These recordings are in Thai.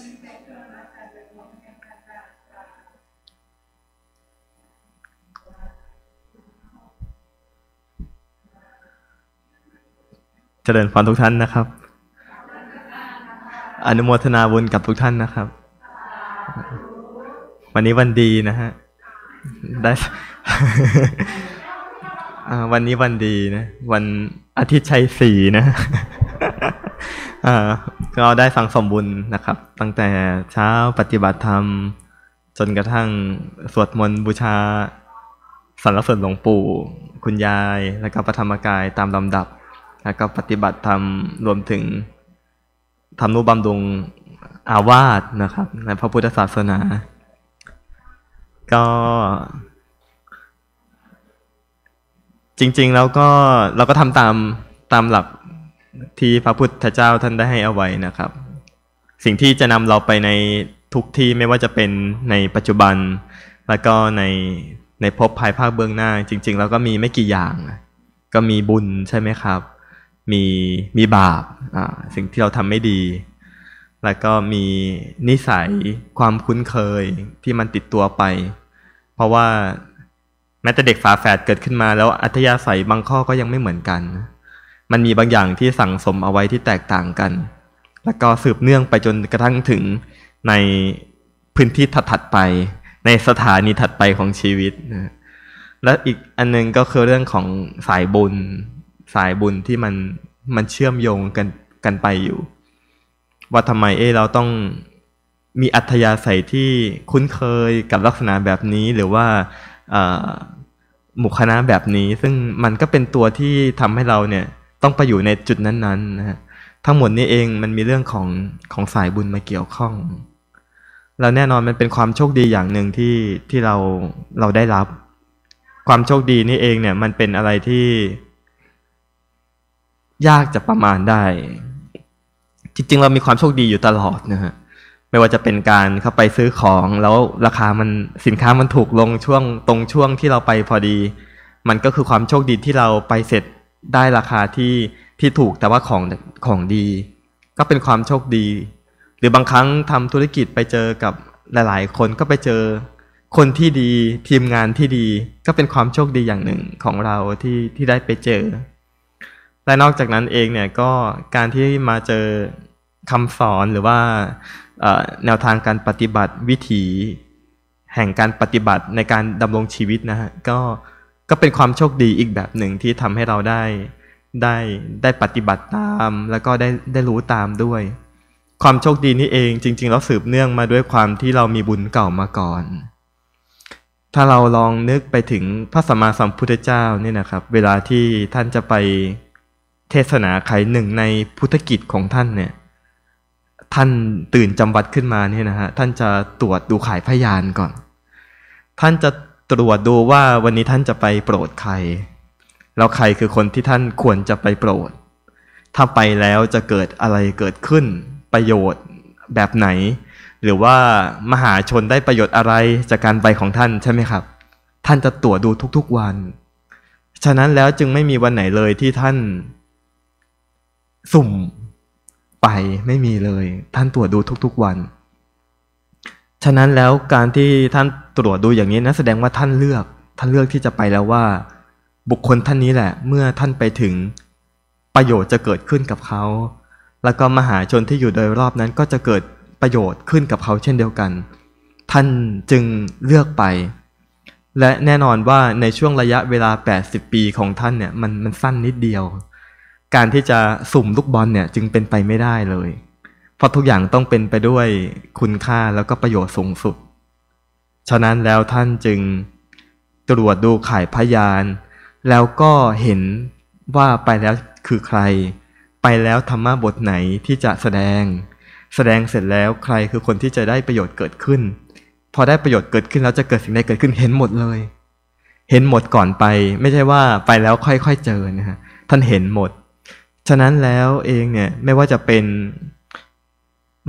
เจริญพรทุกท่านนะครับ อนุโมทนาบุญกับทุกท่านนะครับ วันนี้วันดีนะฮะได้วันนี้วันดีนะ วันอาทิตย์ชัยสีนะก็ได้ฟังสมบุญนะครับ ตั้งแต่เช้าปฏิบัติธรรม จนกระทั่งสวดมนต์บูชาสารเสดิจหลวงปู่ คุณยายแล้วก็ประธรรมกายตามลำดับ แล้วก็ปฏิบัติธรรมรวมถึงทำนุบำรุงอาวาสนะครับ ในพระพุทธศาสนา ก็ จริงๆแล้วก็ เราก็ทำตามตามหลักที่พระพุทธเจ้าท่านได้ให้เอาไว้นะครับ สิ่งที่จะนำเราไปในทุกที่ไม่ว่าจะเป็นในปัจจุบัน แล้วก็ใน ในภพภายภาคเบื้องหน้าจริงๆแล้วก็มีไม่กี่อย่าง ก็มีบุญใช่ไหมครับ มีมีบาปอ่าสิ่งที่เราทำไม่ดี แล้วก็มีนิสัยความคุ้นเคยที่มันติดตัวไป เพราะว่าแม้แต่เด็กฝาแฝดเกิดขึ้นมา แล้วอัธยาศัยบางข้อก็ยังไม่เหมือนกันมันมีบางอย่างที่สั่งสมเอาไว้ที่แตกต่างกัน แล้วก็สืบเนื่องไปจนกระทั่งถึงในพื้นที่ถัดๆไป ในสถานีถัดไปของชีวิตนะและอีกอันนึงก็คือเรื่องของสายบุญสายบุญที่มันมันเชื่อมโยงกันกันไปอยู่ ว่าทำไมเอเราต้องมีอัธยาศัยที่คุ้นเคยกับลักษณะแบบนี้หรือว่าหมู่คณะแบบนี้ ซึ่งมันก็เป็นตัวที่ทำให้เราเนี่ยต้องไปอยู่ในจุดนั้นๆนะฮะทั้งหมดนี้เองมันมีเรื่องของ ของสายบุญมาเกี่ยวข้อง เราแน่นอนมันเป็นความโชคดีอย่างหนึ่งที่ที่เราเราได้รับ ความโชคดีนี่เองเนี่ยมันเป็นอะไรที่ ยากจะประมาณได้ จริงๆ เรามีความโชคดีอยู่ตลอดนะฮะไม่ว่าจะเป็นการเข้าไปซื้อของ แล้วราคามันสินค้ามันถูกลงช่วงตรงช่วงที่เราไปพอดี มันก็คือความโชคดีที่เราไปเสร็จได้ราคาที่ที่ถูกแต่ว่าของของดี ก็เป็นความโชคดี หรือบางครั้ง ทำธุรกิจไปเจอกับหลายๆ คนก็ไปเจอ คนที่ดี ทีมงานที่ดีก็เป็นความโชคดีอย่างหนึ่งของเราที่ที่ได้ไปเจอและนอกจากนั้นเองเนี่ยก็การที่มาเจอคำสอนหรือว่าแนวทางการปฏิบัติวิถีแห่งการปฏิบัติในการดำรงชีวิตนะฮะก็ก็เป็นความโชคดีอีกแบบหนึ่งที่ทำให้เราได้ได้ได้ปฏิบัติตามแล้วก็ได้ได้รู้ตามด้วย ความโชคดีนี่เอง จริงๆเราสืบเนื่องมาด้วยความที่เรามีบุญเก่ามาก่อน ถ้าเราลองนึกไปถึงพระสัมมาสัมพุทธเจ้าเนี่ยนะครับ เวลาที่ท่านจะไปเทศนาใครหนึ่งในพุทธกิจของท่านเนี่ยท่านตื่นจำวัดขึ้นมาเนี่ยนะฮะท่านจะตรวจดูขายพยานก่อน ท่านจะตรวจดูว่าวันนี้ท่านจะไปโปรดใคร แล้วใครคือคนที่ท่านควรจะไปโปรด ถ้าไปแล้วจะเกิดอะไรเกิดขึ้น ประโยชน์แบบไหน หรือว่ามหาชนได้ประโยชน์อะไรจากการไปของท่านใช่ไหมครับ ท่านจะตรวจดูทุก ๆวัน ฉะนั้นแล้วจึงไม่มีวันไหนเลยที่ท่าน สุ่มไปไม่มีเลย ท่านตรวจดูทุกๆวันฉะนั้นแล้วการที่ท่านตรวจดูอย่างนี้นะแสดงว่าท่านเลือก ท่านเลือกที่จะไปแล้วว่า บุคคลท่านนี้แหละ เมื่อท่านไปถึง ประโยชน์จะเกิดขึ้นกับเขา แล้วก็มหาชนที่อยู่โดยรอบนั้นก็จะเกิดประโยชน์ขึ้นกับเขาเช่นเดียวกัน ท่านจึงเลือกไป และแน่นอนว่าในช่วงระยะเวลา 80 ปีของท่านเนี่ยมันมันสั้นนิดเดียว การที่จะสุ่มลูกบอลเนี่ยจึงเป็นไปไม่ได้เลยเพราะทุกอย่างต้องเป็นไปด้วยคุณค่าแล้วก็ประโยชน์สูงสุด ฉะนั้นแล้วท่านจึงตรวจดูข่ายพยานแล้วก็เห็นว่าไปแล้วคือใคร ไปแล้วธรรมะบทไหนที่จะแสดงแสดงเสร็จแล้วใครคือคนที่จะได้ประโยชน์เกิดขึ้น พอได้ประโยชน์เกิดขึ้นแล้วจะเกิดสิ่งใดเกิดขึ้น เห็นหมดเลย เห็นหมดก่อนไป ไม่ใช่ว่าไปแล้วค่อย ๆเจอนะฮะท่านเห็นหมดฉะนั้นแล้วเองเนี่ยไม่ว่าจะเป็น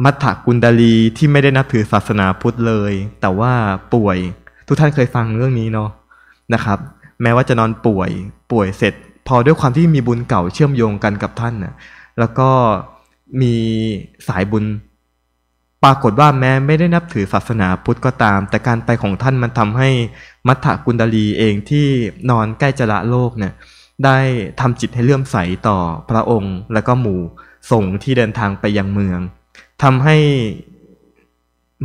มัทธกุณดาลีที่ไม่ได้นับถือศาสนาพุทธเลย แต่ว่าป่วยทุกท่านเคยฟังเรื่องนี้เนาะนะครับ แม้ว่าจะนอนป่วย ป่วยเสร็จ พอด้วยความที่มีบุญเก่าเชื่อมโยงกันกับท่านนะแล้วก็มีสายบุญ ปรากฏว่าแม้ไม่ได้นับถือศาสนาพุทธก็ตาม แต่การไปของท่านมันทำให้มัทธกุณดาลีเองที่นอนใกล้จะละโลกเนี่ยได้ทำจิตให้เลื่อมใสต่อพระองค์ และก็หมู่ส่งที่เดินทางไปยังเมืองทำให้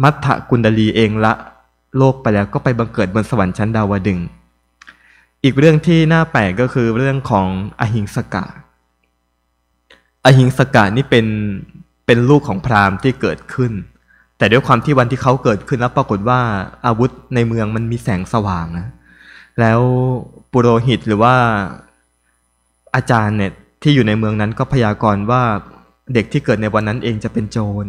มัทธกุณดลีเองละโลกไปแล้วก็ไปบังเกิดบนสวรรค์ชั้นดาวดึง อีกเรื่องที่น่าแปลกก็คือเรื่องของอหิงสกะ อหิงสกะนี่เป็นเป็นลูกของพราหมณ์ที่เกิดขึ้น แต่ด้วยความที่วันที่เขาเกิดขึ้นแล้วปรากฏว่าอาวุธในเมืองมันมีแสงสว่างนะ แล้วปุโรหิตหรือว่าอาจารย์เนี่ยที่อยู่ในเมืองนั้นก็พยากรณ์ว่าเด็กที่เกิดในวันนั้นเองจะเป็นโจร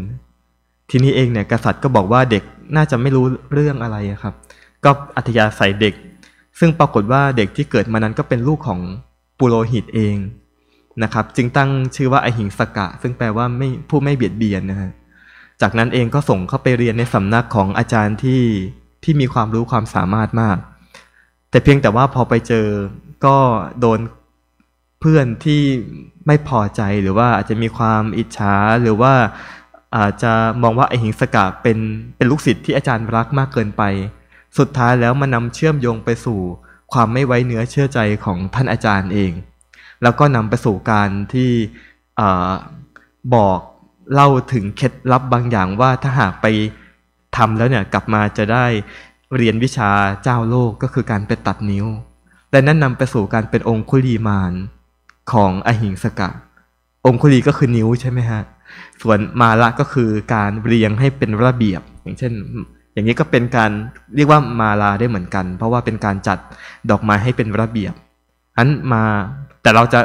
ทีนี้เองเนี่ยกษัตริย์ก็บอกว่าเด็กน่าจะไม่รู้เรื่องอะไรครับ ก็อัธยาศัยเด็ก ซึ่งปรากฏว่าเด็กที่เกิดมานั้นก็เป็นลูกของปุโรหิตเองนะครับ จึงตั้งชื่อว่าไอหิงสกะ ซึ่งแปลว่าไม่ผู้ไม่เบียดเบียนนะฮะ จากนั้นเองก็ส่งเข้าไปเรียนในสำนักของอาจารย์ที่ที่มีความรู้ความสามารถมาก แต่เพียงแต่ว่าพอไปเจอก็โดนเพื่อนที่ไม่พอใจหรือว่าอาจจะมีความอิจฉาหรือว่าอาจจะมองว่าไอหิงสกะเป็นเป็นลูกศิษย์ที่อาจารย์รักมากเกินไป สุดท้ายแล้วมันนาเชื่อมโยงไปสู่ความไม่ไว้เนื้อเชื่อใจของท่านอาจารย์เอง แล้วก็นำไปสู่การที่บอกเล่าถึงเคล็ดลับบางอย่างว่าถ้าหากไปทำแล้วเนี่ยกลับมาจะได้เรียนวิชาเจ้าโลกก็คือการไปตัดนิ้วและนั่นนำไปสู่การเป็นองคุลีมานของอหิงสกะ องคุลีก็คือนิ้วใช่ไหมฮะส่วนมาละก็คือการเรียงให้เป็นระเบียบ อย่างเช่นอย่างนี้ก็เป็นการเรียกว่ามาลาได้เหมือนกัน เพราะว่าเป็นการจัดดอกไม้ให้เป็นระเบียบอันมาแต่เราจะ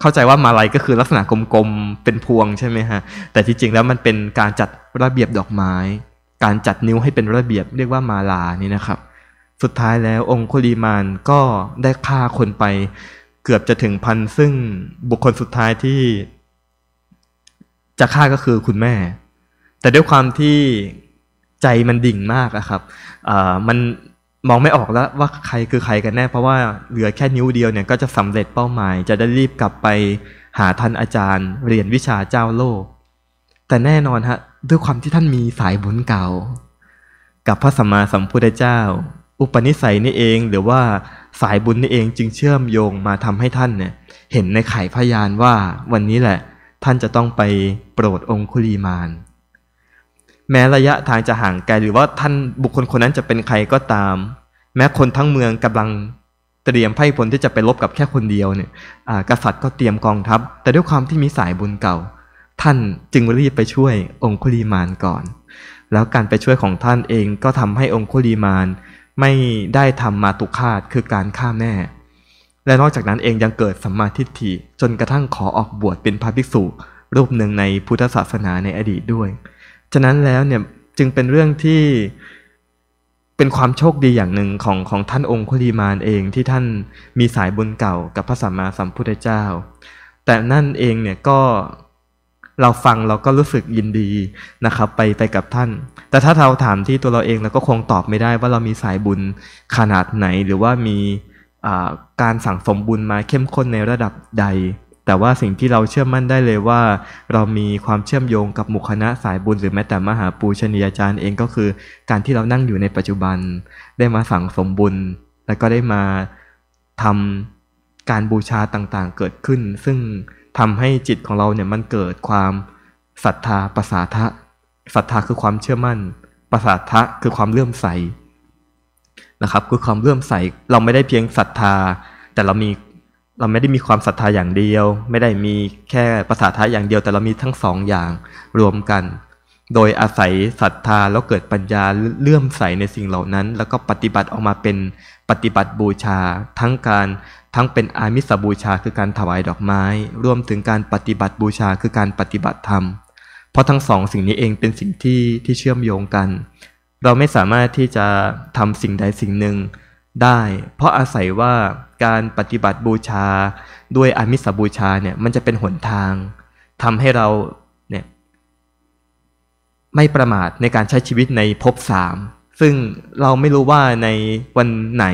เข้าใจว่ามาลัยก็คือลักษณะกลมๆ เป็นพวงใช่ไหมฮะแต่ที่จริงแล้วมันเป็นการจัดระเบียบดอกไม้การจัดนิ้วให้เป็นระเบียบเรียกว่ามาลานี่นะครับ สุดท้ายแล้วองคุลีมานก็ได้ฆ่าคนไปเกือบจะถึงพันซึ่งบุคคลสุดท้ายที่ จะฆ่าก็คือคุณแม่ แต่ด้วยความที่ใจมันดิ่งมากอะครับมันมองไม่ออกแล้ว ว่าใครคือใครกันแน่ เพราะว่า เหลือแค่นิ้วเดียวเนี่ยก็จะสำเร็จเป้าหมาย จะได้รีบกลับไปหาท่านอาจารย์เรียนวิชาเจ้าโลก แต่แน่นอนฮะ ด้วยความที่ท่านมีสายบุญเก่า กับพระสัมมาสัมพุทธเจ้า อุปนิสัยนี่เอง หรือว่าสายบุญนี่เองจึงเชื่อมโยงมาทำให้ท่านเนี่ยเห็นในไข่พยานว่า วันนี้แหละ ท่านจะต้องไปโปรดองคุลีมาน แม้ระยะทางจะห่างไกลหรือว่าท่านบุคคลคนนั้นจะเป็นใครก็ตาม แม้คนทั้งเมืองกำลังเตรียมไพ่พลที่จะไปลบกับแค่คนเดียวเนี่ยกษัตริย์ก็เตรียมกองทัพแต่ด้วยความที่มีสายบุญเก่า ท่านจึงรีบไปช่วยองคุลีมานก่อน แล้วการไปช่วยของท่านเองก็ทำให้องคุลีมานไม่ได้ทำมาตุคาตคือการฆ่าแม่ และนอกจากนั้นเองยังเกิดสัมมาทิฏฐิจนกระทั่งขอออกบวชเป็นพระภิกษุรูปหนึ่งในพุทธศาสนาในอดีตด้วย ฉะนั้นแล้วเนี่ยจึงเป็นเรื่องที่เป็นความโชคดีอย่างหนึ่งของของท่านองคุลีมานเองที่ท่านมีสายบุญเก่ากับพระสัมมาสัมพุทธเจ้า แต่นั่นเองเนี่ยก็เราฟังเราก็รู้สึกยินดีนะครับไปไปกับท่าน แต่ถ้าเราถามที่ตัวเราเองเราก็คงตอบไม่ได้ว่าเรามีสายบุญขนาดไหน หรือว่ามีการสั่งสมบุญมาเข้มข้นในระดับใด แต่ว่าสิ่งที่เราเชื่อมั่นได้เลยว่าเรามีความเชื่อมโยงกับหมู่คณะสายบุญ หรือแม้แต่มหาปูชนียาจารย์เองก็คือการที่เรานั่งอยู่ในปัจจุบันได้มาสั่งสมบุญแล้วก็ได้มาทำการบูชาต่างๆ เกิดขึ้น ซึ่งทำให้จิตของเราเนี่ยมันเกิดความศรัทธาประสาทะศรัทธาคือความเชื่อมั่น ประสาทะคือความเลื่อมใสนะครับคือความเลื่อมใสเราไม่ได้เพียงศรัทธาแต่เรามีเราไม่ได้มีความศรัทธาอย่างเดียว ไม่ได้มีแค่ประสาทะอย่างเดียว แต่เรามีทั้งสองอย่างรวมกันโดยอาศัยศรัทธาแล้วเกิดปัญญาเลื่อมใสในสิ่งเหล่านั้น แล้วก็ปฏิบัติออกมาเป็นปฏิบัติบูชา ทั้งการทั้งเป็นอามิสบูชาคือการถวายดอกไม้รวมถึงการปฏิบัติบูชาคือการปฏิบัติธรรมเพราะทั้งสองสิ่งนี้เองเป็นสิ่งที่ที่เชื่อมโยงกัน เราไม่สามารถที่จะทำสิ่งใดสิ่งหนึ่งได้ เพราะอาศัยว่าการปฏิบัติบูชาด้วยอามิสบูชาเนี่ยมันจะเป็นหนทาง ทำให้เราไม่ประมาทในการใช้ชีวิตในภพสามซึ่งเราไม่รู้ว่าในวันไหน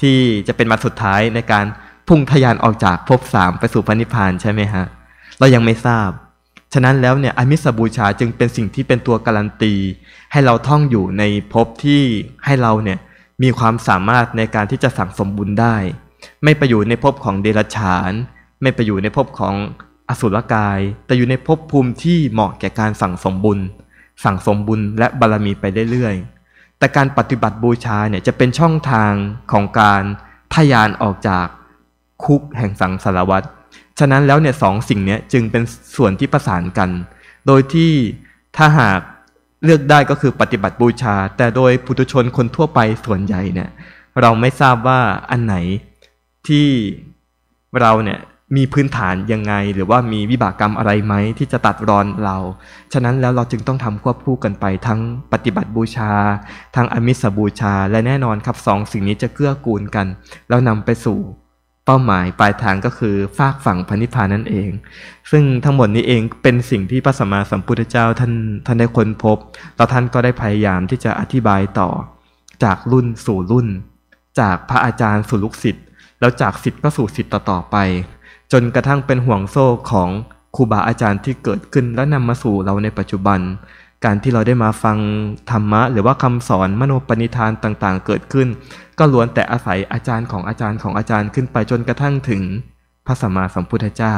ที่จะเป็นวันสุดท้ายในการพุ่งทยานออกจากภพสามไปสู่พระนิพพานใช่ไหมฮะ เรายังไม่ทราบ ฉะนั้นแล้วเนี่ยอมิสบูชาจึงเป็นสิ่งที่เป็นตัวการันตีให้เราท่องอยู่ในภพที่ให้เราเนี่ยมีความสามารถในการที่จะสั่งสมบุญได้ ไม่ไปอยู่ในภพของเดรัจฉาน ไม่ไปอยู่ในภพของอสุรกาย แต่อยู่ในภพภูมิที่เหมาะแก่การสั่งสมบุญสั่งสมบุญและบารรมีไปเรื่อยๆแต่การปฏิบัติบูชาเนี่ยจะเป็นช่องทางของการทยานออกจากคุกแห่งสังสารวัตฉะนั้นแล้วเนี่ยสองสิ่งนี้จึงเป็นส่วนที่ประสานกัน โดยที่ถ้าหากเลือกได้ก็คือปฏิบัติบูชา แต่โดยผู้ทุชนคนทั่วไปส่วนใหญ่เนี่ยเราไม่ทราบว่าอันไหนที่เราเนี่ยมีพื้นฐานยังไง หรือว่ามีวิบากกรรมอะไรไหม ที่จะตัดรอนเรา ฉะนั้นแล้วเราจึงต้องทำควบคู่กันไป ทั้งปฏิบัติบูชา ทั้งอมิสบูชา และแน่นอนครับสองสิ่งนี้จะเกื้อกูลกัน แล้วนำไปสู่เป้าหมาย ปลายทางก็คือฟากฝั่งพันิพานนั่นเอง ซึ่งทั้งหมดนี้เองเป็นสิ่งที่พระสัมมาสัมพุทธเจ้าท่านท่านได้ค้นพบแล้วท่านก็ได้พยายามที่จะอธิบายต่อจากรุ่นสู่รุ่น จากพระอาจารย์สู่ลูกศิษย์แล้วจากศิษย์ก็สู่ศิษย์ต่อๆไปจนกระทั่งเป็นห่วงโซ่ของครูบาอาจารย์ที่เกิดขึ้นและนำมาสู่เราในปัจจุบัน การที่เราได้มาฟังธรรมะ หรือว่าคำสอนมโนปณิธานต่างๆ เกิดขึ้น ก็ล้วนแต่อาศัยอาจารย์ของอาจารย์ของอาจารย์ขึ้นไปจนกระทั่งถึงพระสัมมาสัมพุทธเจ้า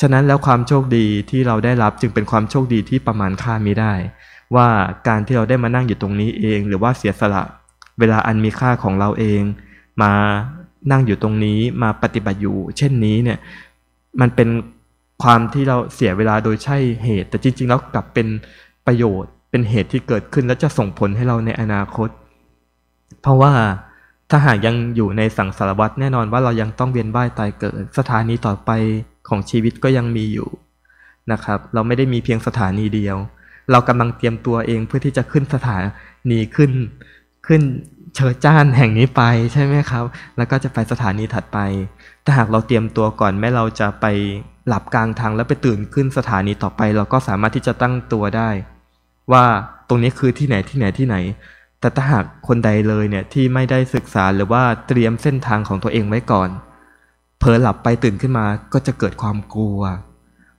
ฉะนั้นแล้วความโชคดีที่เราได้รับจึงเป็นความโชคดีที่ประมาณค่าไม่ได้ ว่าการที่เราได้มานั่งอยู่ตรงนี้เองหรือว่าเสียสละ เวลาอันมีค่าของเราเอง มานั่งอยู่ตรงนี้มาปฏิบัติอยู่ เช่นนี้เนี่ยมันเป็นความที่เราเสียเวลาโดยใช่เหตุแต่จริงๆแล้วกลับเป็นประโยชน์ เป็นเหตุที่เกิดขึ้น และจะส่งผลให้เราในอนาคต เพราะว่าถ้าหากยังอยู่ในสังสารวัฏแน่นอนว่าเรายังต้องเวียนว่ายตายเกิดสถานีต่อไปของชีวิตก็ยังมีอยู่นะครับเราไม่ได้มีเพียงสถานีเดียว เรากำลังเตรียมตัวเองเพื่อที่จะขึ้นสถานีขึ้นขึ้นเชิญจ้านแห่งนี้ไปใช่ไหมครับ แล้วก็จะไปสถานีถัดไป แต่หากเราเตรียมตัวก่อน แม้เราจะไปหลับกลางทางแล้วไปตื่นขึ้นสถานีต่อไปเราก็สามารถที่จะตั้งตัวได้ ว่าตรงนี้คือที่ไหนที่ไหนที่ไหน แต่ถ้าหากคนใดเลยเนี่ยที่ไม่ได้ศึกษาหรือว่าเตรียมเส้นทางของตัวเองไว้ก่อนเผลอหลับไปตื่นขึ้นมาก็จะเกิดความกลัว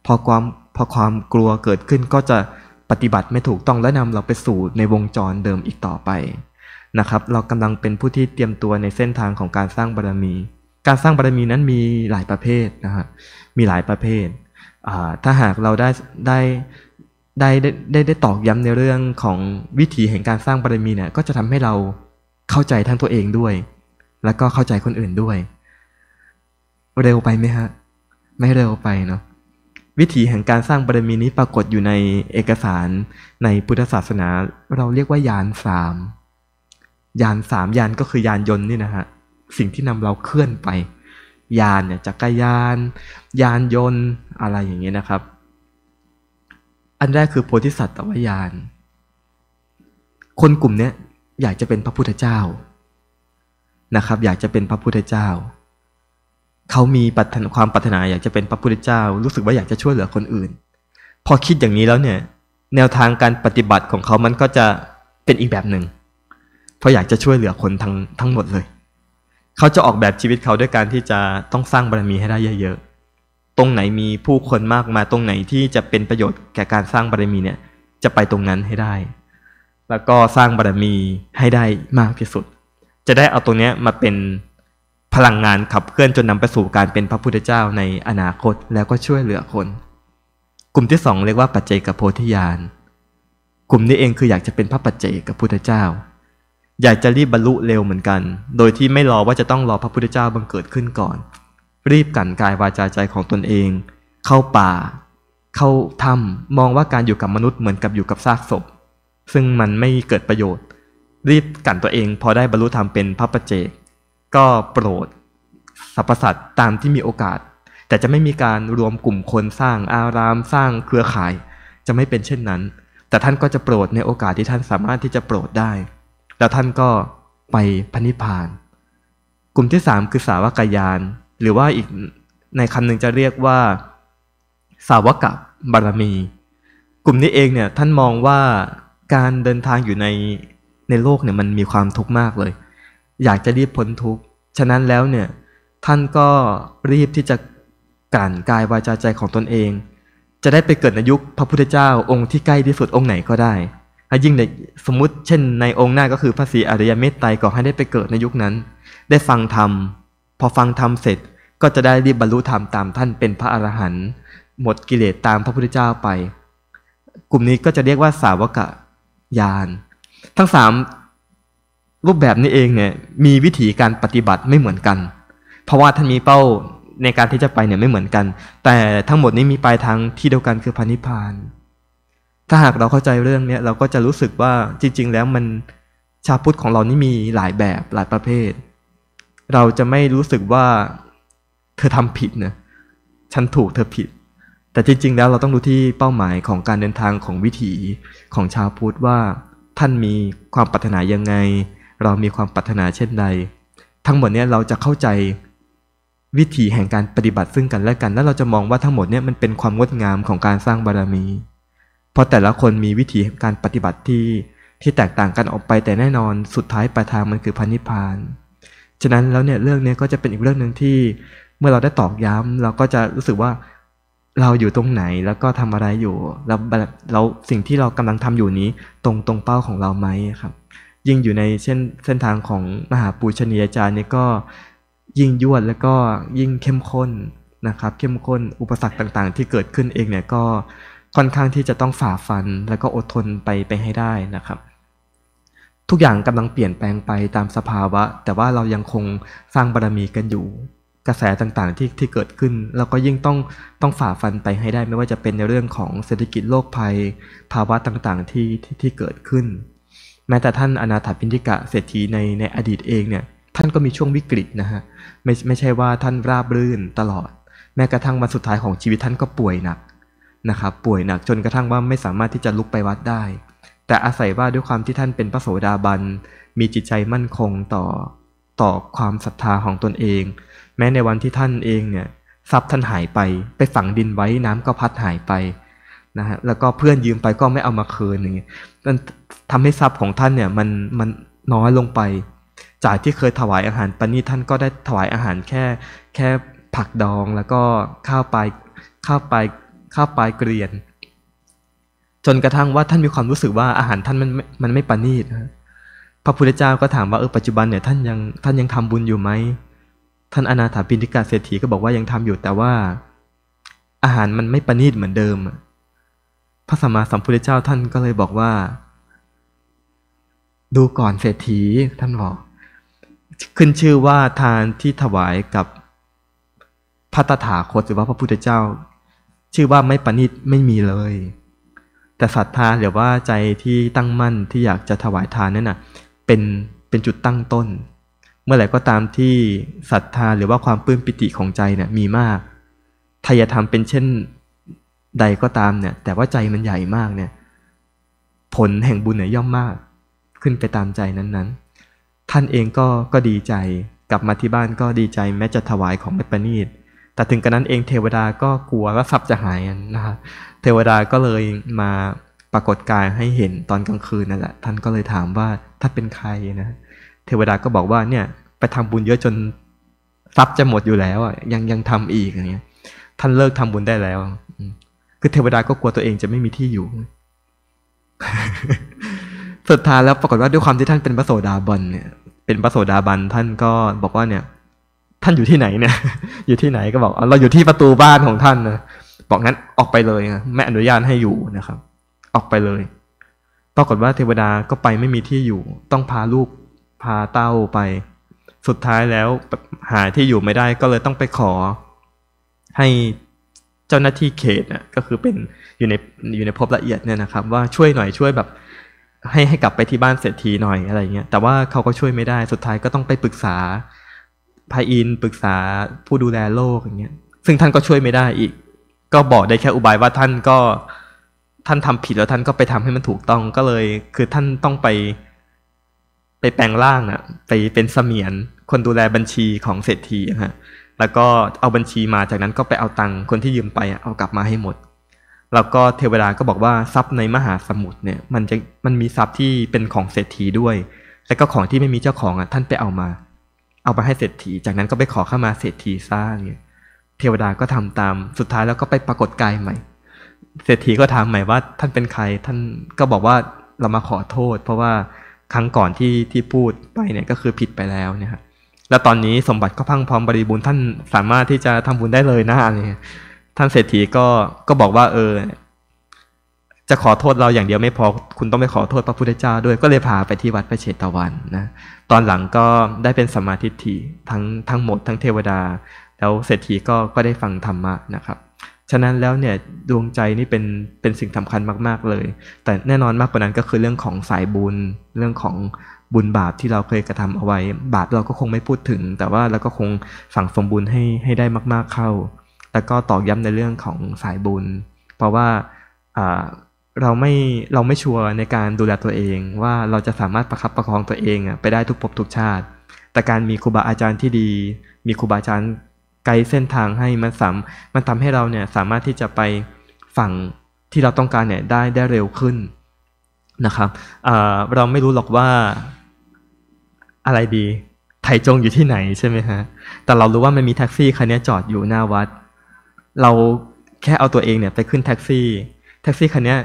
พอความพอความกลัวเกิดขึ้นก็จะปฏิบัติไม่ถูกต้องและนำเราไปสู่ในวงจรเดิมอีกต่อไปนะครับเรากำลังเป็นผู้ที่เตรียมตัวในเส้นทางของการสร้างบารรมี การสร้างบารรมีนั้นมีหลายประเภทนะฮะมีหลายประเภท ถ้าหากเราได้ได้ได้ไดได้ได้ตอกย้ำในเรื่องของวิถีแห่งการสร้างบารรมีเนี่ยก็จะทำให้เราเข้าใจทั้งตัวเองด้วย แล้วก็เข้าใจคนอื่นด้วย เร็วไปไหมฮะไม่เร็วไปเนาะวิถีแห่งการสร้างบารมีนี้ปรากฏอยู่ในเอกสารในพุทธศาสนา เราเรียกว่ายานสามยานสามยานก็คือยานยนต์นี่นะฮะสิ่งที่นำเราเคลื่อนไป ยานเนี่ยจักรยาน ยานยนต์อะไรอย่างเงี้นะครับ อันแรกคือโพธิสัตว์ตวยาน คนกลุ่มเนี้ย อยากจะเป็นพระพุทธเจ้านะครับ อยากจะเป็นพระพุทธเจ้า เขามีปัถนความปรารถนาอยากจะเป็นพระพุทธเจ้า รู้สึกว่าอยากจะช่วยเหลือคนอื่น พอคิดอย่างนี้แล้วเนี่ย แนวทางการปฏิบัติของเขามันก็จะเป็นอีกแบบหนึ่งเขาอยากจะช่วยเหลือคนทั้งทั้งหมดเลย เขาจะออกแบบชีวิตเขาด้วยการที่จะต้องสร้างบารมีให้ได้เยอะๆตรงไหนมีผู้คนมากมาตรงไหนที่จะเป็นประโยชน์แก่การสร้างบารมีเนี่ยจะไปตรงนั้นให้ได้ แล้วก็สร้างบารมีให้ได้มากที่สุด จะได้เอาตรงนี้มาเป็นพลังงานขับเคลื่อนจนนำไปสู่การเป็นพระพุทธเจ้าในอนาคตแล้วก็ช่วยเหลือคน กลุ่มที่สองเรียกว่าปัจเจกโพธิญาณ กลุ่มนี้เองคืออยากจะเป็นพระปัจเจกพุทธเจ้าอยากจะรีบบรรลุเร็วเหมือนกัน โดยที่ไม่รอว่าจะต้องรอพระพุทธเจ้าบังเกิดขึ้นก่อน รีบกันกายวาจาใจของตนเอง เข้าป่า เข้าถ้ำมองว่าการอยู่กับมนุษย์เหมือนกับอยู่กับซากศพ ซึ่งมันไม่เกิดประโยชน์ รีบกันตัวเองพอได้บรรลุธรรมเป็นพระประเจก ก็โปรดสรรพสัตว์ตามที่มีโอกาส แต่จะไม่มีการรวมกลุ่มคนสร้างอารามสร้างเครือข่าย จะไม่เป็นเช่นนั้น แต่ท่านก็จะโปรดในโอกาสที่ท่านสามารถที่จะโปรดได้แล้วท่านก็ไปพันิพาน กลุ่มที่สามคือสาวกายาน หรือว่าอีกในคำหนึ่งจะเรียกว่าสาวกบารมี กลุ่มนี้เองเนี่ยท่านมองว่าการเดินทางอยู่ในในโลกเนี่ยมันมีความทุกข์มากเลย อยากจะรีบพ้นทุกข์ฉะนั้นแล้วเนี่ยท่านก็รีบที่จะกลั่นกายวาจาใจของตนเอง จะได้ไปเกิดในยุคพระพุทธเจ้าองค์ที่ใกล้ที่สุดองค์ไหนก็ได้ายิ่งในสมมติเช่นในองค์หน้าก็คือพระศรีอริยเมตไตรก่อให้ได้ไปเกิดในยุคนั้น ได้ฟังธรรม พอฟังธรรมเสร็จก็จะได้รีบบรรลุธรรมตามท่านเป็นพระอรหันต์หมดกิเลสตามพระพุทธเจ้าไป กลุ่มนี้ก็จะเรียกว่าสาวกยาน ทั้งสามรูปแบบนี้เองเนี่ยมีวิธีการปฏิบัติไม่เหมือนกัน เพราะว่าท่านมีเป้าในการที่จะไปเนี่ยไม่เหมือนกัน แต่ทั้งหมดนี้มีปลายทางที่เดียวกันคือพะนิพานถ้าหากเราเข้าใจเรื่องนี้เราก็จะรู้สึกว่าจริงๆ แล้วมันชาพุทธของเรานี่มีหลายแบบหลายประเภท เราจะไม่รู้สึกว่าเธอทำผิดนะฉันถูกเธอผิด แต่จริงๆ แล้วเราต้องดูที่เป้าหมายของการเดินทางของวิถีของชาวพุทธว่า ท่านมีความปรารถนายังไง เรามีความปรารถนาเช่นใดทั้งหมดนี้เราจะเข้าใจ วิถีแห่งการปฏิบัติซึ่งกันและกันแล้วเราจะมองว่าทั้งหมดนี้มันเป็นความงดงามของการสร้างบารมีพราะแต่ละคนมีวิธีการปฏิบัติที่ที่แตกต่างกันออกไปแต่แน่นอนสุดท้ายปลายทางมันคือพันนิพาน ฉะนั้นแล้วเนี่ยเรื่องนี้ก็จะเป็นอีกเรื่องหนึ่งที่เมื่อเราได้ตอกย้ำเราก็จะรู้สึกว่าเราอยู่ตรงไหนแล้วก็ทำอะไรอยู่แล้วเราสิ่งที่เรากำลังทำอยู่นี้ตรงตรงเป้าของเราไหมครับ ยิ่งอยู่ในเช่นเส้นทางของมหาปูชนียาจารย์นี่ก็ยิ่งยวดแล้วก็ยิ่งเข้มข้นนะครับ เข้มข้น อุปสรรคต่างๆ ที่เกิดขึ้นเองเนี่ยก็ค่อนข้างที่จะต้องฝ่าฟัน แล้วก็อดทนไปไปให้ได้นะครับ ทุกอย่างกำลังเปลี่ยนแปลงไปตามสภาวะ แต่ว่าเรายังคงสร้างบารรมีกันอยู่ กระแสต่างๆที่ที่เกิดขึ้นเราก็ยิ่งต้องต้องฝ่าฟันไปให้ได้ ไม่ว่าจะเป็นในเรื่องของเศรษฐกิจโลกภัย ภาวะต่างๆที่ที่ที่เกิดขึ้น แม้แต่ท่านอนาถพินิกะเศรษฐีในในอดีตเองเนี่ยท่านก็มีช่วงวิกฤตนะฮะไม่ไม่ใช่ว่าท่านราบรื่นตลอด แม้กระทั่งวันสุดท้ายของชีวิตท่านก็ป่วยหนักนะครับป่วยหนักจนกระทั่งว่าไม่สามารถที่จะลุกไปวัดได้ แต่อาศัยว่าด้วยความที่ท่านเป็นพระโสดาบัน มีจิตใจมั่นคงต่อต่อความศรัทธาของตนเอง แม้ในวันที่ท่านเองเนี่ยทรัพย์ท่านหายไป ไปฝังดินไว้น้ำก็พัดหายไปนะฮะแล้วก็เพื่อนยืมไปก็ไม่เอามาคืนอย่างเงี้ยมันทำให้ทรัพย์ของท่านเนี่ยมันมันน้อยลงไป จากที่เคยถวายอาหารปณีท่านก็ได้ถวายอาหารแค่แค่ผักดองแล้วก็ข้าวปลายข้าวปลายข้าวปลายเกลียน จนกระทั่งว่าท่านมีความรู้สึกว่าอาหารท่านมันมันไม่ปานีตนะพระพุทธเจ้าก็ถามว่าเออปัจจุบันเนี่ยท่านยังท่านยังทำบุญอยู่ไหมท่านอนาถาปิณิกาเศรษฐีก็บอกว่ายังทำอยู่แต่ว่า อาหารมันไม่ปานีตเหมือนเดิมพระสัมมาสัมพุทธเจ้าท่านก็เลยบอกว่า ดูก่อนเศรษฐีท่านบอก ขึ้นชื่อว่าทานที่ถวายกับพัตถาคตหรือว่าพระพุทธเจ้าชื่อว่าไม่ประณีตไม่มีเลย แต่ศรัทธาหรือว่าใจที่ตั้งมั่นที่อยากจะถวายทานนั่นน่ะเป็นเป็นจุดตั้งต้น เมื่อไหร่ก็ตามที่ศรัทธาหรือว่าความปลื้มปิติของใจเนี่ยมีมากทายธรรมเป็นเช่นใดก็ตามเนี่ยแต่ว่าใจมันใหญ่มากเนี่ยผลแห่งบุญเนี่ยย่อมมากขึ้นไปตามใจนั้นๆ ท่านเองก็ก็ดีใจกลับมาที่บ้านก็ดีใจแม้จะถวายของไม่ประณีตแต่ถึงกระนั้นเองเทวดาก็กลัวว่าทรัพย์จะหายนะครับเทวดาก็เลยมาปรากฏกายให้เห็นตอนกลางคืนนั่นแหละท่านก็เลยถามว่าท่านเป็นใครนะเทวดาก็บอกว่า เนี่ย ไปทำบุญเยอะจนทรัพย์จะหมดอยู่แล้วอ่ะยังยังทำอีกอย่างเงี้ยท่านเลิกทำบุญได้แล้วคือเทวดาก็กลัวตัวเองจะไม่มีที่อยู่สุดท้ายแล้วปรากฏว่าด้วยความที่ท่านเป็นพระโสดาบันเนี่ยเป็นพระโสดาบันท่านก็บอกว่าเนี่ยท่านอยู่ที่ไหนเนี่ย อยู่ที่ไหนก็บอกเราอยู่ที่ประตูบ้านของท่านนะ บอกงั้นออกไปเลยนะ แม่อนุญาตให้อยู่นะครับ ออกไปเลยปรากฏว่าเทวดาก็ไปไม่มีที่อยู่ ต้องพาลูกพาเต้าไป สุดท้ายแล้วหาที่อยู่ไม่ได้ก็เลยต้องไปขอ ให้เจ้าหน้าที่เขตนะก็คือเป็นอยู่ในอยู่ในพบละเอียดเนี่ยนะครับว่าช่วยหน่อยช่วยแบบ ให้ให้กลับไปที่บ้านเศรษฐีหน่อยอะไรเงี้ย แต่ว่าเขาก็ช่วยไม่ได้ สุดท้ายก็ต้องไปปรึกษาพายินปรึกษาผู้ดูแลโลกอย่างเงี้ย ซึ่งท่านก็ช่วยไม่ได้อีก ก็บอกได้แค่อุบายว่าท่านก็ท่านทำผิดแล้วท่านก็ไปทำให้มันถูกต้องก็เลย คือท่านต้องไป ไปแปลงร่างอะไปเป็นเสมียนคนดูแลบัญชีของเศรษฐีฮะแล้วก็เอาบัญชีมาจากนั้นก็ไปเอาตังค์คนที่ยืมไปเอากลับมาให้หมด แล้วก็เทวดาก็บอกว่าทรัพย์ในมหาสมุทรเนี่ยมันจะมันมีทรัพย์ที่เป็นของเศรษฐีด้วย แล้วก็ของที่ไม่มีเจ้าของอ่ะท่านไปเอามาเอาไปให้เศรษฐี จากนั้นก็ไปขอเข้ามาเศรษฐีสร้นีเทวดาก็ทำตาม สุดท้ายแล้วก็ไปปรากฏกายใหม่ เศรษฐีก็ถามใหม่ว่าท่านเป็นใครท่านก็บอกว่าเรามาขอโทษ เพราะว่าครั้งก่อนที่ที่พูดไปเนี่ยก็คือผิดไปแล้วเนี่ยครแล้วตอนนี้สมบัติก็พังพร้อมบริบูรณ์ท่านสามารถที่จะทำบุญได้เลยนะอะไรท่านเศรษฐีก็ก็บอกว่าเออจะขอโทษเราอย่างเดียวไม่พอคุณต้องไปขอโทษพระพุทธเจ้าด้วยก็เลยพาไปที่วัดพระเชตวันนะตอนหลังก็ได้เป็นสมาธิทีทั้งทั้งหมดทั้งเทวดา แล้วเศรษฐีก็ก็ได้ฟังธรรมะนะครับ ฉะนั้นแล้วเนี่ยดวงใจนี่เป็นเป็นสิ่งสำคัญมาก ๆเลย แต่แน่นอนมากกว่านั้นก็คือเรื่องของสายบุญเรื่องของบุญบาปที่เราเคยกระทำเอาไว้ บาปเราก็คงไม่พูดถึง แต่ว่าเราก็คงสั่งสมบุญให้ให้ได้มาก ๆเข้าแล้วก็ตอกย้ำในเรื่องของสายบุญเพราะว่าเราไม่เราไม่ชัวร์ในการดูแลตัวเองว่าเราจะสามารถประคับประคองตัวเองอ่ะไปได้ทุกภพทุกชาติ แต่การมีครูบาอาจารย์ที่ดี มีครูบาอาจารย์ไกด์เส้นทางให้ มันสามมันทำให้เราเนี่ยสามารถที่จะไปฝั่งที่เราต้องการเนี่ยได้ได้เร็วขึ้นนะครับเเราไม่รู้หรอกว่าอะไรดีไถจงอยู่ที่ไหนใช่ไหมฮะแต่เรารู้ว่ามันมีแท็กซี่คันนี้จอดอยู่หน้าวัด เราแค่เอาตัวเองเนี่ยไปขึ้นแท็กซี่แท็กซี่คันนี้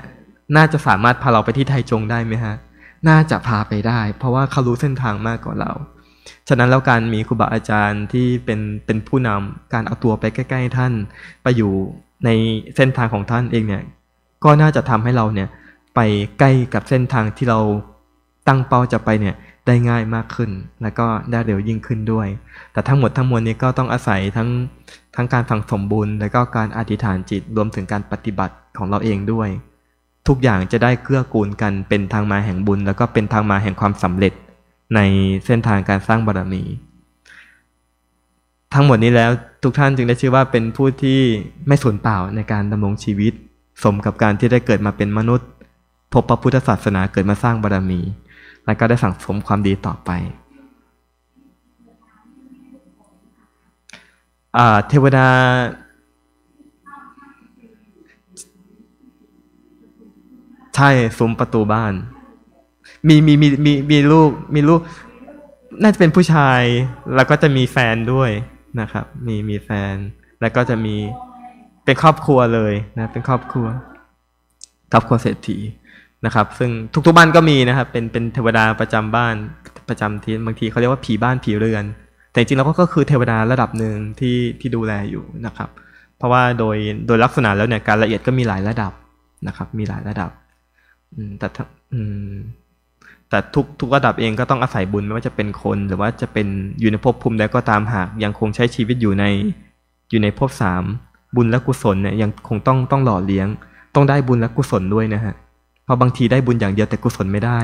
น่าจะสามารถพาเราไปที่ไทจงได้ไหมฮะ น่าจะพาไปได้ เพราะว่าเขารู้เส้นทางมากกว่าเรา ฉะนั้นแล้วการมีครูบาอาจารย์ที่เป็นเป็นผู้นำการเอาตัวไปใกล้ๆ ท่าน ไปอยู่ในเส้นทางของท่านเองเนี่ย ก็น่าจะทำให้เราเนี่ยไปใกล้กับเส้นทางที่เราตั้งเป้าจะไปเนี่ยได้ง่ายมากขึ้น แล้วก็ได้เร็วยิ่งขึ้นด้วย แต่ทั้งหมดทั้งมวลนี้ก็ต้องอาศัยทั้งทั้งการฟังสมบูรณ์ แล้วก็การอธิษฐานจิตรวมถึงการปฏิบัติของเราเองด้วยทุกอย่างจะได้เกื้อกูลกันเป็นทางมาแห่งบุญ แล้วก็เป็นทางมาแห่งความสำเร็จในเส้นทางการสร้างบารรมี ทั้งหมดนี้แล้วทุกท่านจึงได้ชื่อว่าเป็นผู้ที่ไม่สูญเปล่าในการดำรงชีวิต สมกับการที่ได้เกิดมาเป็นมนุษย์ พบพระพุทธศาสนาเกิดมาสร้างบารรมี และก็ได้สั่งสมความดีต่อไป เทวดาใช่ซุ้มประตูบ้าน มีมีมีมีมีลูกมีลูก น่าจะเป็นผู้ชายแล้วก็จะมีแฟนด้วยนะครับ มีมีแฟนแล้วก็จะมีเป็นครอบครัวเลยนะเป็นครอบครัว ครอบครัวเศรษฐีนะครับ ซึ่งทุกๆบ้านก็มีนะครับ เป็นเป็นเทวดาประจำบ้านประจำที่บางทีเขาเรียกว่าผีบ้านผีเรือน แต่จริงแล้วก็คือเทวดาระดับหนึ่งที่ที่ดูแลอยู่นะครับ เพราะว่าโดยโดยลักษณะแล้วเนี่ยการละเอียดก็มีหลายระดับนะครับ มีหลายระดับแต่ถ้าแต่ทุกทุกระดับเองก็ต้องอาศัยบุญไม่ว่าจะเป็นคน หรือว่าจะเป็นอยู่ในภพภูมิใดก็ตามหากยังคงใช้ชีวิตอยู่ในอยู่ในภพสามบุญและกุศลเนี่ยยังคงต้องต้องหล่อเลี้ยง ต้องได้บุญและกุศลด้วยนะฮะเพราะบางทีได้บุญอย่างเดียวแต่กุศลไม่ได้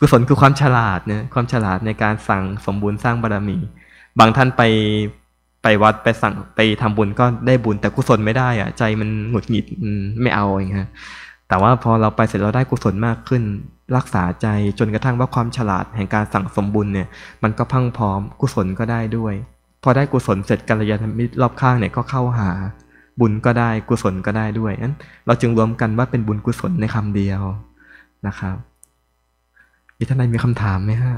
กุศลคือความฉลาดเนี่ยความฉลาดในการสั่งสมบูรณ์สร้างบารรมีบางท่านไปไปวัดไปสั่งไปทำบุญก็ได้บุญแต่กุศลไม่ได้อะใจมันหงุดหงิดไม่เอาอย่างเงี้ยแต่ว่าพอเราไปเสร็จเราได้กุศลมากขึ้น รักษาใจจนกระทั่งว่าความฉลาดแห่งการสั่งสมบุญเนี่ยมันก็พังพร้อมกุศลก็ได้ด้วย พอได้กุศลเสร็จกัลยาณมิตรรอบข้างเนี่ยก็เข้าหา บุญก็ได้กุศลก็ได้ด้วยนั้นเราจึงรวมกันว่าเป็นบุญกุศลในคำเดียวนะครับมีท่านใดมีคำถามไหมฮะ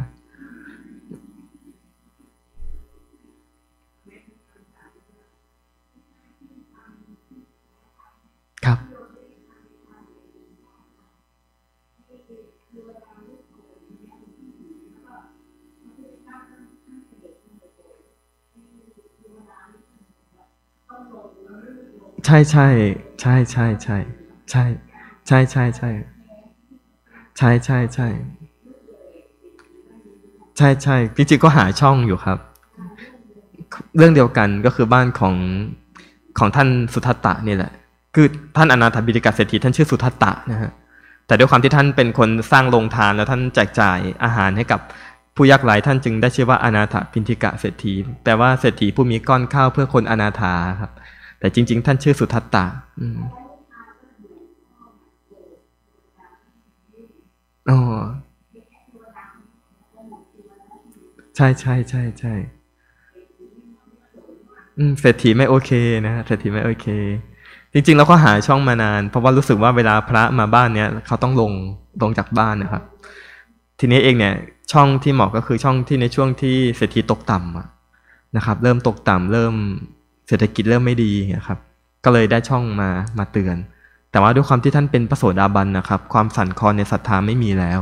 ช่ใช่ ใช่ ใช่ใช่ใช่ใช่ใช่ใช่ใช่ใช่ใช่ใช่ใช่จริงๆก็หาช่องอยู่ครับ เรื่องเดียวกันก็คือบ้านของของท่านสุทัตตะนี่แหละ คือท่านอนาถบิณฑิกเศรษฐีท่านชื่อสุทัตตะนะฮะแต่ด้วยความที่ท่านเป็นคนสร้างโรงทานแล้วท่านแจกจ่ายอาหารให้กับผู้ยากไร้ท่านจึงได้ชื่อว่าอนาถพิณฑิกะเศรษฐีแปลว่าเศรษฐีผู้มีก้อนข้าวเพื่อคนอนาถาครับแต่จริงๆ ท่านชื่อสุทัตตะอ๋อใช่ใช่ใช่ใช่เศรษฐีไม่โอเคนะเศรษฐีไม่โอเค จริงๆเราก็หาช่องมานาน เพราะว่ารู้สึกว่าเวลาพระมาบ้านเนี้ยเขาต้องลงลงจากบ้านนะครับ ทีนี้เองเนี่ย ช่องที่เหมาะก็คือช่องที่ในช่วงที่เศรษฐีตกต่ำนะครับ เริ่มตกต่ำเริ่มเศรษฐกิจเริ่มไม่ดีนะครับ ก็เลยได้ช่องมามาเตือน แต่ว่าด้วยความที่ท่านเป็นพระโสดาบันนะครับ ความสั่นคลอนในศรัทธาไม่มีแล้ว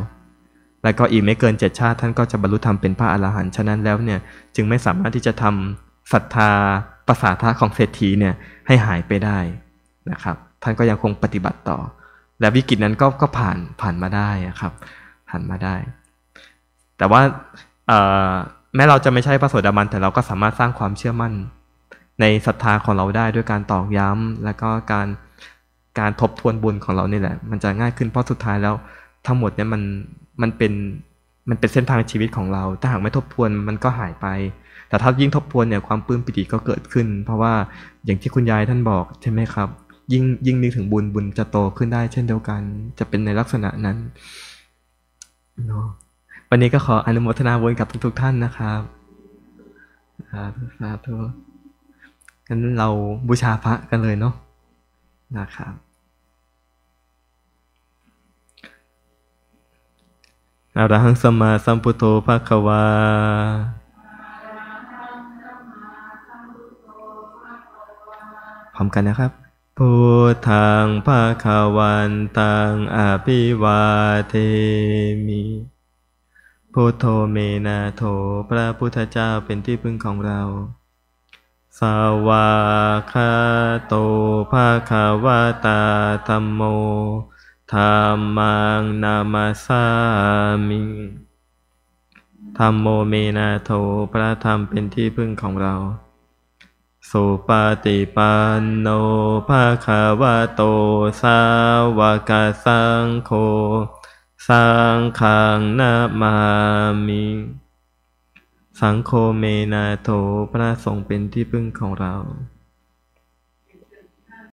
แล้วก็อีกไม่เกินเจ็ดชาติท่านก็จะบรรลุธรรมเป็นพระอรหันต์ ฉะนั้นแล้วเนี่ย จึงไม่สามารถที่จะทำศรัทธาประสาทะของเศรษฐีเนี่ยให้หายไปได้นะครับ ท่านก็ยังคงปฏิบัติต่อ และวิกฤตนั้นก็ก็ผ่านผ่านมาได้นะครับ ผ่านมาได้ แต่ว่าแม้เราจะไม่ใช่พระโสดาบันแต่เราก็สามารถสร้างความเชื่อมั่นในศรัทธาของเราได้ด้วยการตอกย้ำแล้วก็การการทบทวนบุญของเรานี่แหละมันจะง่ายขึ้นเพราะสุดท้ายแล้วทั้งหมดเนี่ยมันมันเป็นมันเป็นเส้นทางชีวิตของเราถ้าหากไม่ทบทวนมันก็หายไป แต่ถ้ายิ่งทบทวนเนี่ยความปลื้มปิติก็เกิดขึ้น เพราะว่าอย่างที่คุณยายท่านบอกใช่ไหมครับ ยิ่งยิ่งนึกถึงบุญ บุญจะโตขึ้นได้ เช่นเดียวกันจะเป็นในลักษณะนั้นเนาะวันนี้ก็ขออนุโมทนาบุญกับทุก ๆท่านนะครับสาธุสาธุงั้นเราบูชาพระกันเลยเนาะนะครับอรหังสัมมาสัมพุทโธภะคะวา พร้อมกันนะครับพุทธังภาคะวันตังอภิวาเทมิพุทโธเมนาโถพระพุทธเจ้าเป็นที่พึ่งของเราสวาคาโตภาคาวาตาธรรมโมธรรมังนามาสามิธรรมโมเมนาโทพระธรรมเป็นที่พึ่งของเราสุปาติปันโนภาคาวาโตสาวกสังโฆสังขังนามามิสังโฆเมนาโถพระสงฆ์เป็นที่พึ่งของเรา